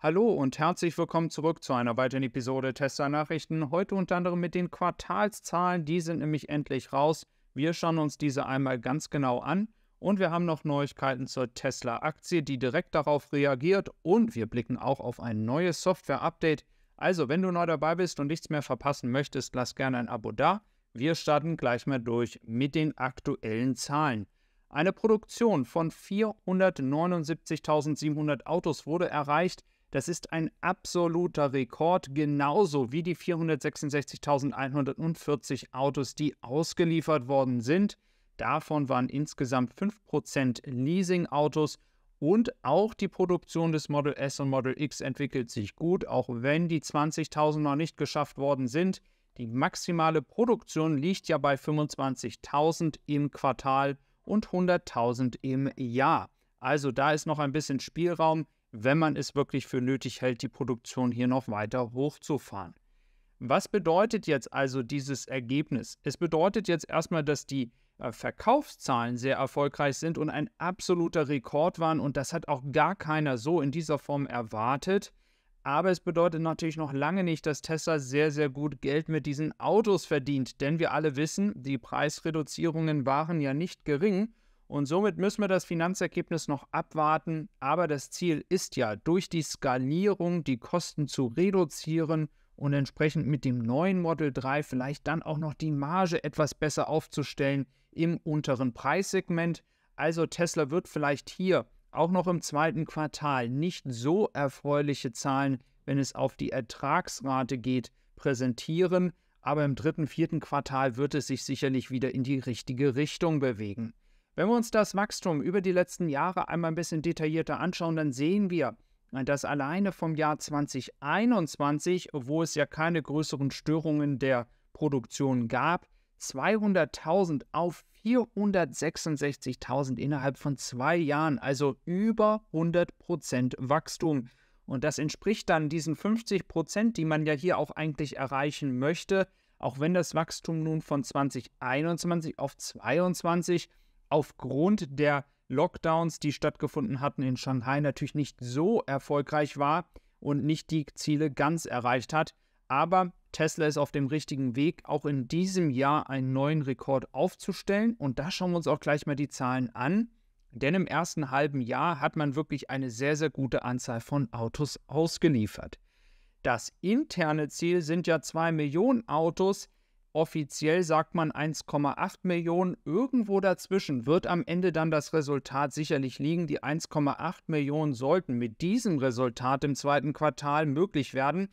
Hallo und herzlich willkommen zurück zu einer weiteren Episode Tesla Nachrichten. Heute unter anderem mit den Quartalszahlen, die sind nämlich endlich raus. Wir schauen uns diese einmal ganz genau an und wir haben noch Neuigkeiten zur Tesla Aktie, die direkt darauf reagiert und wir blicken auch auf ein neues Software Update. Also, wenn du neu dabei bist und nichts mehr verpassen möchtest, lass gerne ein Abo da. Wir starten gleich mal durch mit den aktuellen Zahlen. Eine Produktion von 479.700 Autos wurde erreicht. Das ist ein absoluter Rekord, genauso wie die 466.140 Autos, die ausgeliefert worden sind. Davon waren insgesamt 5% Leasing-Autos und auch die Produktion des Model S und Model X entwickelt sich gut, auch wenn die 20.000 noch nicht geschafft worden sind. Die maximale Produktion liegt ja bei 25.000 im Quartal und 100.000 im Jahr. Also da ist noch ein bisschen Spielraum wenn man es wirklich für nötig hält, die Produktion hier noch weiter hochzufahren. Was bedeutet jetzt also dieses Ergebnis? Es bedeutet jetzt erstmal, dass die äh, Verkaufszahlen sehr erfolgreich sind und ein absoluter Rekord waren und das hat auch gar keiner so in dieser Form erwartet. Aber es bedeutet natürlich noch lange nicht, dass Tesla sehr, sehr gut Geld mit diesen Autos verdient, denn wir alle wissen, die Preisreduzierungen waren ja nicht gering und somit müssen wir das Finanzergebnis noch abwarten. Aber das Ziel ist ja, durch die Skalierung die Kosten zu reduzieren und entsprechend mit dem neuen Model 3 vielleicht dann auch noch die Marge etwas besser aufzustellen im unteren Preissegment. Also Tesla wird vielleicht hier auch noch im zweiten Quartal nicht so erfreuliche Zahlen, wenn es auf die Ertragsrate geht, präsentieren. Aber im dritten, vierten Quartal wird es sich sicherlich wieder in die richtige Richtung bewegen. Wenn wir uns das Wachstum über die letzten Jahre einmal ein bisschen detaillierter anschauen, dann sehen wir, dass alleine vom Jahr 2021, wo es ja keine größeren Störungen der Produktion gab, 200.000 auf 466.000 innerhalb von zwei Jahren, also über 100% Wachstum. Und das entspricht dann diesen 50%, die man ja hier auch eigentlich erreichen möchte, auch wenn das Wachstum nun von 2021 auf 22 aufgrund der Lockdowns, die stattgefunden hatten in Shanghai, natürlich nicht so erfolgreich war und nicht die Ziele ganz erreicht hat. Aber Tesla ist auf dem richtigen Weg, auch in diesem Jahr einen neuen Rekord aufzustellen. Und da schauen wir uns auch gleich mal die Zahlen an. Denn im ersten halben Jahr hat man wirklich eine sehr, sehr gute Anzahl von Autos ausgeliefert. Das interne Ziel sind ja 2 Millionen Autos. Offiziell sagt man 1,8 Millionen. Irgendwo dazwischen wird am Ende dann das Resultat sicherlich liegen. Die 1,8 Millionen sollten mit diesem Resultat im zweiten Quartal möglich werden.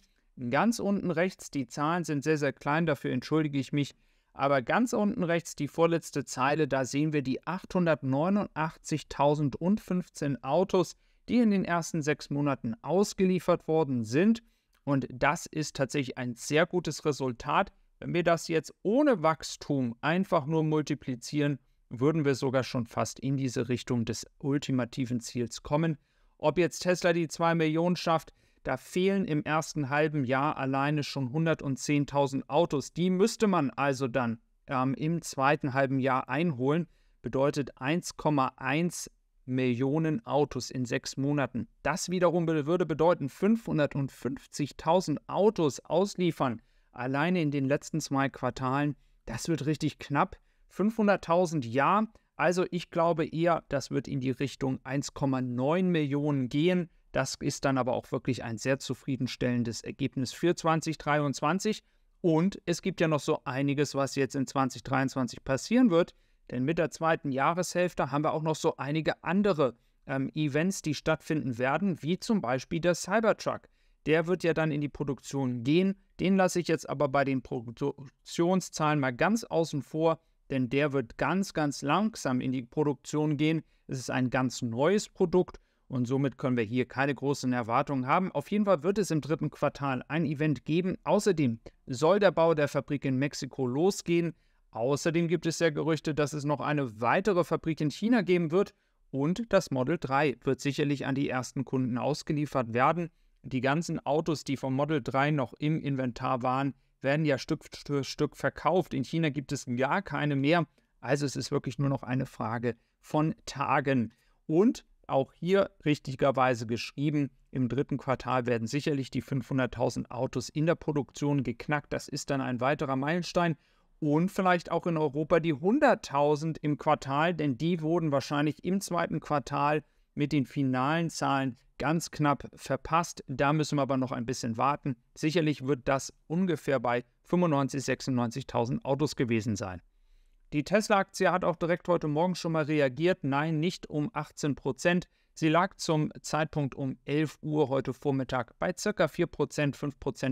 Ganz unten rechts, die Zahlen sind sehr, sehr klein, dafür entschuldige ich mich. Aber ganz unten rechts, die vorletzte Zeile, da sehen wir die 889.015 Autos, die in den ersten sechs Monaten ausgeliefert worden sind. Und das ist tatsächlich ein sehr gutes Resultat. Wenn wir das jetzt ohne Wachstum einfach nur multiplizieren, würden wir sogar schon fast in diese Richtung des ultimativen Ziels kommen. Ob jetzt Tesla die 2 Millionen schafft, da fehlen im ersten halben Jahr alleine schon 110.000 Autos. Die müsste man also dann ähm, im zweiten halben Jahr einholen. Bedeutet 1,1 Millionen Autos in sechs Monaten. Das wiederum würde bedeuten 550.000 Autos ausliefern alleine in den letzten zwei Quartalen, das wird richtig knapp. 500.000 ja, also ich glaube eher, das wird in die Richtung 1,9 Millionen gehen. Das ist dann aber auch wirklich ein sehr zufriedenstellendes Ergebnis für 2023. Und es gibt ja noch so einiges, was jetzt in 2023 passieren wird. Denn mit der zweiten Jahreshälfte haben wir auch noch so einige andere ähm, Events, die stattfinden werden, wie zum Beispiel der Cybertruck der wird ja dann in die Produktion gehen. Den lasse ich jetzt aber bei den Produktionszahlen mal ganz außen vor, denn der wird ganz, ganz langsam in die Produktion gehen. Es ist ein ganz neues Produkt und somit können wir hier keine großen Erwartungen haben. Auf jeden Fall wird es im dritten Quartal ein Event geben. Außerdem soll der Bau der Fabrik in Mexiko losgehen. Außerdem gibt es ja Gerüchte, dass es noch eine weitere Fabrik in China geben wird und das Model 3 wird sicherlich an die ersten Kunden ausgeliefert werden die ganzen Autos, die vom Model 3 noch im Inventar waren, werden ja Stück für Stück verkauft. In China gibt es gar keine mehr. Also es ist wirklich nur noch eine Frage von Tagen. Und auch hier richtigerweise geschrieben, im dritten Quartal werden sicherlich die 500.000 Autos in der Produktion geknackt. Das ist dann ein weiterer Meilenstein. Und vielleicht auch in Europa die 100.000 im Quartal, denn die wurden wahrscheinlich im zweiten Quartal mit den finalen Zahlen ganz knapp verpasst. Da müssen wir aber noch ein bisschen warten. Sicherlich wird das ungefähr bei 95.000, 96.000 Autos gewesen sein. Die Tesla-Aktie hat auch direkt heute Morgen schon mal reagiert. Nein, nicht um 18 Prozent. Sie lag zum Zeitpunkt um 11 Uhr heute Vormittag bei ca. 4 5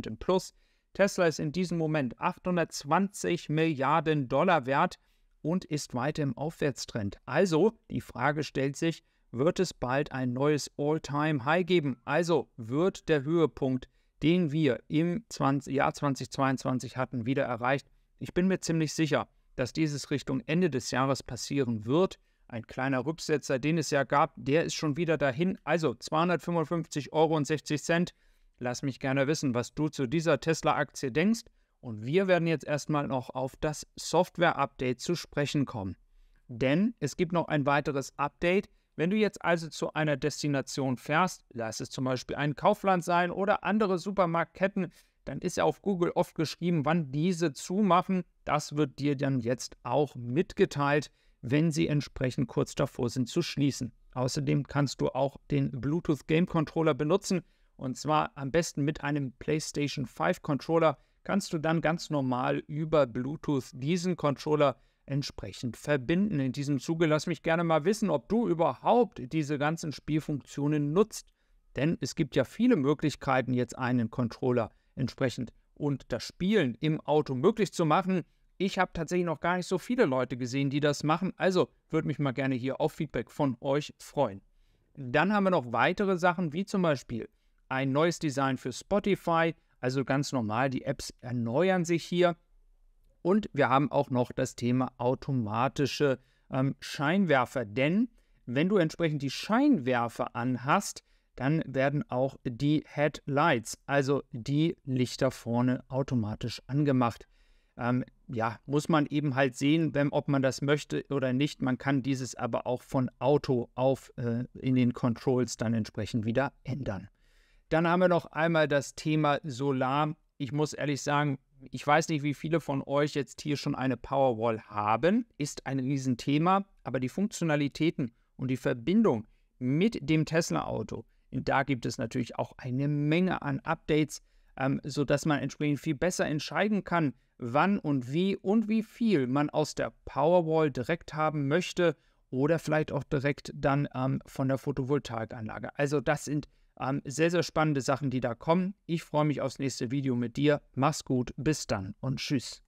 im Plus. Tesla ist in diesem Moment 820 Milliarden Dollar wert und ist weiter im Aufwärtstrend. Also die Frage stellt sich, wird es bald ein neues All-Time-High geben. Also wird der Höhepunkt, den wir im 20, Jahr 2022 hatten, wieder erreicht. Ich bin mir ziemlich sicher, dass dieses Richtung Ende des Jahres passieren wird. Ein kleiner Rücksetzer, den es ja gab, der ist schon wieder dahin. Also 255,60 Euro. Lass mich gerne wissen, was du zu dieser Tesla-Aktie denkst. Und wir werden jetzt erstmal noch auf das Software-Update zu sprechen kommen. Denn es gibt noch ein weiteres Update, wenn du jetzt also zu einer Destination fährst, lass es zum Beispiel ein Kaufland sein oder andere Supermarktketten, dann ist ja auf Google oft geschrieben, wann diese zumachen. Das wird dir dann jetzt auch mitgeteilt, wenn sie entsprechend kurz davor sind zu schließen. Außerdem kannst du auch den Bluetooth Game Controller benutzen und zwar am besten mit einem PlayStation 5 Controller kannst du dann ganz normal über Bluetooth diesen Controller benutzen entsprechend verbinden. In diesem Zuge lass mich gerne mal wissen, ob du überhaupt diese ganzen Spielfunktionen nutzt. Denn es gibt ja viele Möglichkeiten, jetzt einen Controller entsprechend und das Spielen im Auto möglich zu machen. Ich habe tatsächlich noch gar nicht so viele Leute gesehen, die das machen. Also würde mich mal gerne hier auf Feedback von euch freuen. Dann haben wir noch weitere Sachen, wie zum Beispiel ein neues Design für Spotify. Also ganz normal, die Apps erneuern sich hier. Und wir haben auch noch das Thema automatische ähm, Scheinwerfer. Denn wenn du entsprechend die Scheinwerfer anhast, dann werden auch die Headlights, also die Lichter vorne, automatisch angemacht. Ähm, ja, muss man eben halt sehen, wenn, ob man das möchte oder nicht. Man kann dieses aber auch von Auto auf äh, in den Controls dann entsprechend wieder ändern. Dann haben wir noch einmal das Thema Solar. Ich muss ehrlich sagen, ich weiß nicht, wie viele von euch jetzt hier schon eine Powerwall haben, ist ein Riesenthema, aber die Funktionalitäten und die Verbindung mit dem Tesla-Auto, da gibt es natürlich auch eine Menge an Updates, ähm, sodass man entsprechend viel besser entscheiden kann, wann und wie und wie viel man aus der Powerwall direkt haben möchte oder vielleicht auch direkt dann ähm, von der Photovoltaikanlage. Also das sind ähm, sehr, sehr spannende Sachen, die da kommen. Ich freue mich aufs nächste Video mit dir. Mach's gut, bis dann und tschüss.